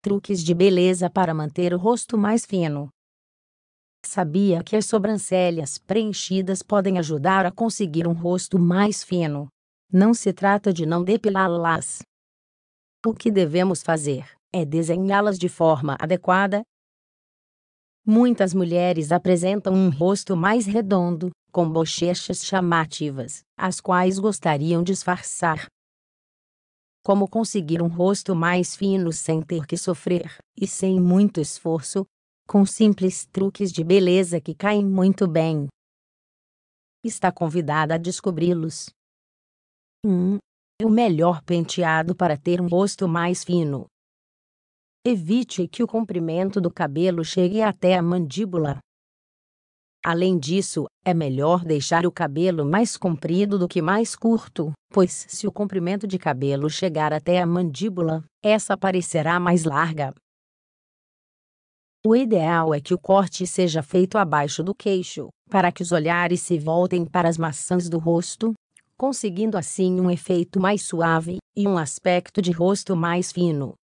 Truques de beleza para manter o rosto mais fino. Sabia que as sobrancelhas preenchidas podem ajudar a conseguir um rosto mais fino. Não se trata de não depilá-las. O que devemos fazer é desenhá-las de forma adequada. Muitas mulheres apresentam um rosto mais redondo, com bochechas chamativas, as quais gostariam de disfarçar. Como conseguir um rosto mais fino sem ter que sofrer, e sem muito esforço, com simples truques de beleza que caem muito bem. Está convidada a descobri-los. 1. Hum, é o melhor penteado para ter um rosto mais fino. Evite que o comprimento do cabelo chegue até a mandíbula. Além disso, é melhor deixar o cabelo mais comprido do que mais curto, pois se o comprimento de cabelo chegar até a mandíbula, essa parecerá mais larga. O ideal é que o corte seja feito abaixo do queixo, para que os olhares se voltem para as maçãs do rosto, conseguindo assim um efeito mais suave e um aspecto de rosto mais fino.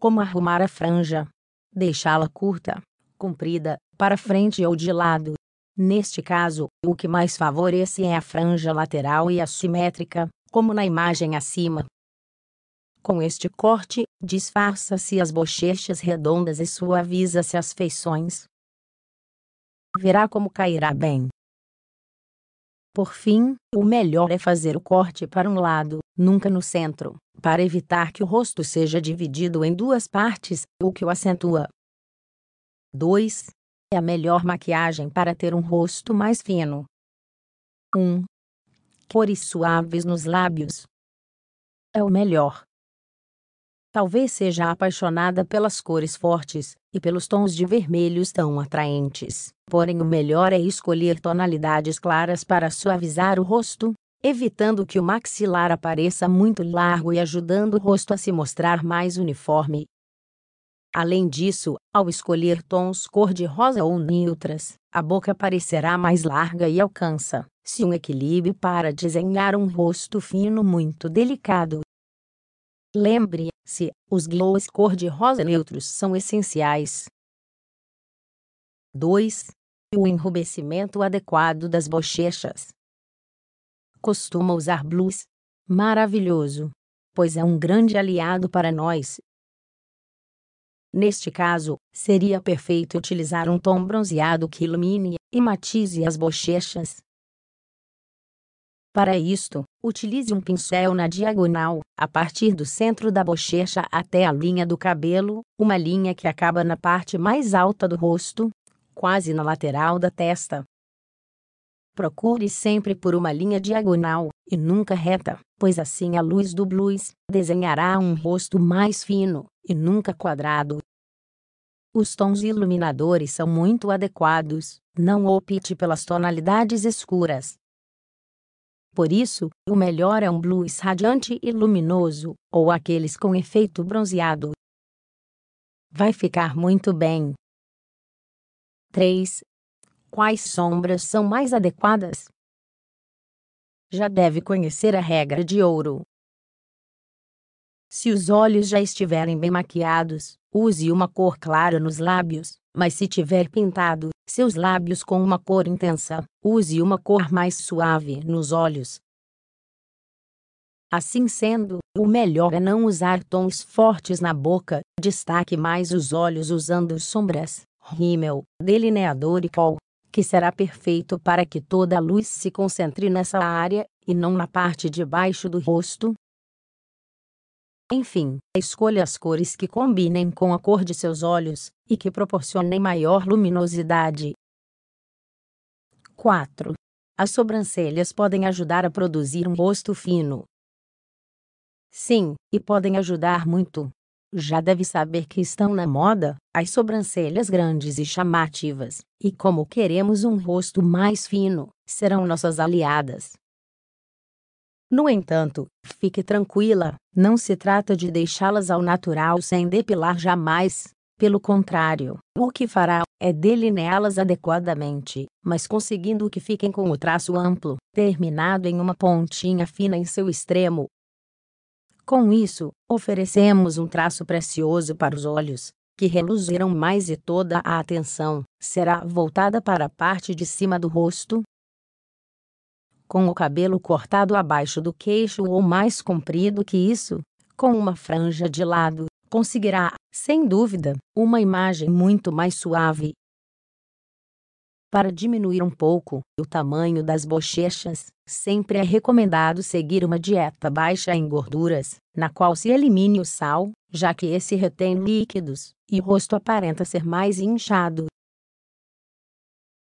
Como arrumar a franja? Deixá-la curta, comprida para frente ou de lado. Neste caso, o que mais favorece é a franja lateral e assimétrica, como na imagem acima. Com este corte, disfarça-se as bochechas redondas e suaviza-se as feições. Verá como cairá bem. Por fim, o melhor é fazer o corte para um lado, nunca no centro, para evitar que o rosto seja dividido em duas partes, o que o acentua. 2. É a melhor maquiagem para ter um rosto mais fino. 1. Cores suaves nos lábios. É o melhor. Talvez seja apaixonada pelas cores fortes e pelos tons de vermelhos tão atraentes. Porém, o melhor é escolher tonalidades claras para suavizar o rosto, evitando que o maxilar apareça muito largo e ajudando o rosto a se mostrar mais uniforme Além disso, ao escolher tons cor-de-rosa ou neutras, a boca parecerá mais larga e alcança, se um equilíbrio para desenhar um rosto fino muito delicado. Lembre-se, os glows cor-de-rosa neutros são essenciais. 2. O enrubescimento adequado das bochechas. Costuma usar blues? Maravilhoso! Pois é um grande aliado para nós, Neste caso, seria perfeito utilizar um tom bronzeado que ilumine e matize as bochechas. Para isto, utilize um pincel na diagonal, a partir do centro da bochecha até a linha do cabelo, uma linha que acaba na parte mais alta do rosto, quase na lateral da testa. Procure sempre por uma linha diagonal, e nunca reta, pois assim a luz do blues desenhará um rosto mais fino, e nunca quadrado. Os tons iluminadores são muito adequados, não opte pelas tonalidades escuras. Por isso, o melhor é um blues radiante e luminoso, ou aqueles com efeito bronzeado. Vai ficar muito bem. 3. Quais sombras são mais adequadas? Já deve conhecer a regra de ouro. Se os olhos já estiverem bem maquiados, use uma cor clara nos lábios, mas se tiver pintado seus lábios com uma cor intensa, use uma cor mais suave nos olhos. Assim sendo, o melhor é não usar tons fortes na boca, destaque mais os olhos usando sombras, rímel, delineador e col, que será perfeito para que toda a luz se concentre nessa área, e não na parte de baixo do rosto, enfim, escolha as cores que combinem com a cor de seus olhos e que proporcionem maior luminosidade. 4. As sobrancelhas podem ajudar a produzir um rosto fino. Sim, e podem ajudar muito. Já deve saber que estão na moda as sobrancelhas grandes e chamativas, e como queremos um rosto mais fino, serão nossas aliadas. No entanto, fique tranquila, não se trata de deixá-las ao natural sem depilar jamais, pelo contrário, o que fará é delineá-las adequadamente, mas conseguindo que fiquem com o traço amplo, terminado em uma pontinha fina em seu extremo. Com isso, oferecemos um traço precioso para os olhos, que reluzirão mais e toda a atenção será voltada para a parte de cima do rosto, com o cabelo cortado abaixo do queixo ou mais comprido que isso, com uma franja de lado, conseguirá, sem dúvida, uma imagem muito mais suave. Para diminuir um pouco o tamanho das bochechas, sempre é recomendado seguir uma dieta baixa em gorduras, na qual se elimine o sal, já que esse retém líquidos, e o rosto aparenta ser mais inchado.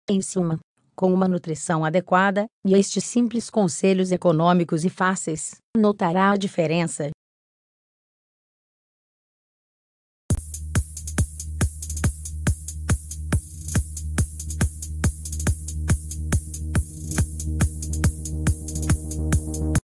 Em suma, com uma nutrição adequada, e estes simples conselhos econômicos e fáceis, notará a diferença